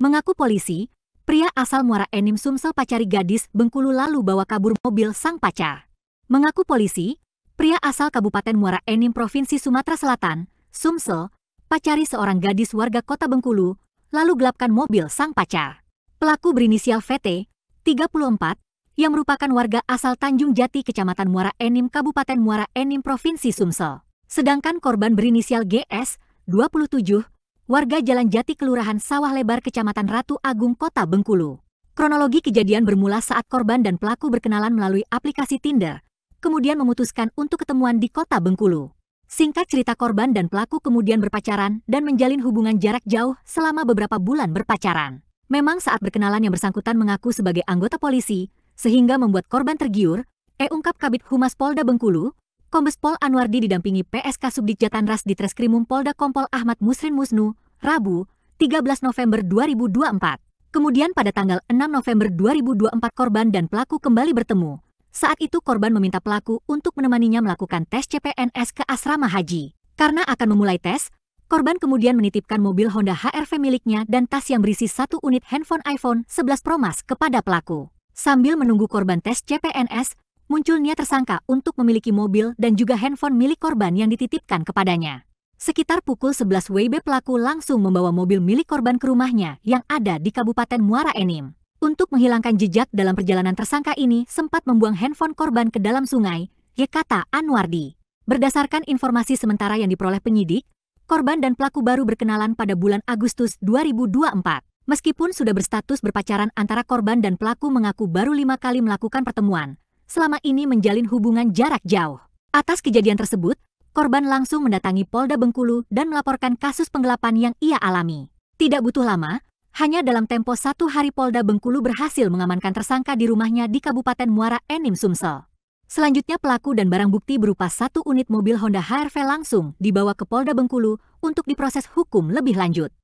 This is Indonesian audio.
Mengaku polisi, pria asal Muara Enim Sumsel pacari gadis Bengkulu lalu bawa kabur mobil sang pacar. Mengaku polisi, pria asal Kabupaten Muara Enim Provinsi Sumatera Selatan, Sumsel, pacari seorang gadis warga kota Bengkulu, lalu gelapkan mobil sang pacar. Pelaku berinisial VT, 34, yang merupakan warga asal Tanjung Jati Kecamatan Muara Enim Kabupaten Muara Enim Provinsi Sumsel. Sedangkan korban berinisial GS, 27, warga Jalan Jati Kelurahan Sawah Lebar Kecamatan Ratu Agung Kota Bengkulu. Kronologi kejadian bermula saat korban dan pelaku berkenalan melalui aplikasi Tinder, kemudian memutuskan untuk ketemuan di Kota Bengkulu. Singkat cerita korban dan pelaku kemudian berpacaran dan menjalin hubungan jarak jauh selama beberapa bulan berpacaran. Memang saat berkenalan yang bersangkutan mengaku sebagai anggota polisi, sehingga membuat korban tergiur, e ungkap Kabit Humas Polda Bengkulu, Kombes Pol Anwardi didampingi PSK Subdit Jatanras di Treskrimum Polda Kompol Ahmad Musrin Musnu, Rabu, 13 November 2024. Kemudian pada tanggal 6 November 2024 korban dan pelaku kembali bertemu. Saat itu korban meminta pelaku untuk menemaninya melakukan tes CPNS ke asrama haji. Karena akan memulai tes, korban kemudian menitipkan mobil Honda HRV miliknya dan tas yang berisi satu unit handphone iPhone 11 Pro Max kepada pelaku. Sambil menunggu korban tes CPNS, muncul niat tersangka untuk memiliki mobil dan juga handphone milik korban yang dititipkan kepadanya. Sekitar pukul 11 WIB pelaku langsung membawa mobil milik korban ke rumahnya yang ada di Kabupaten Muara Enim. Untuk menghilangkan jejak dalam perjalanan tersangka ini sempat membuang handphone korban ke dalam sungai, ya kata Anwardi. Berdasarkan informasi sementara yang diperoleh penyidik, korban dan pelaku baru berkenalan pada bulan Agustus 2024. Meskipun sudah berstatus berpacaran antara korban dan pelaku mengaku baru lima kali melakukan pertemuan, selama ini menjalin hubungan jarak jauh. Atas kejadian tersebut, korban langsung mendatangi Polda Bengkulu dan melaporkan kasus penggelapan yang ia alami. Tidak butuh lama, hanya dalam tempo satu hari Polda Bengkulu berhasil mengamankan tersangka di rumahnya di Kabupaten Muara Enim Sumsel. Selanjutnya pelaku dan barang bukti berupa satu unit mobil Honda HR-V langsung dibawa ke Polda Bengkulu untuk diproses hukum lebih lanjut.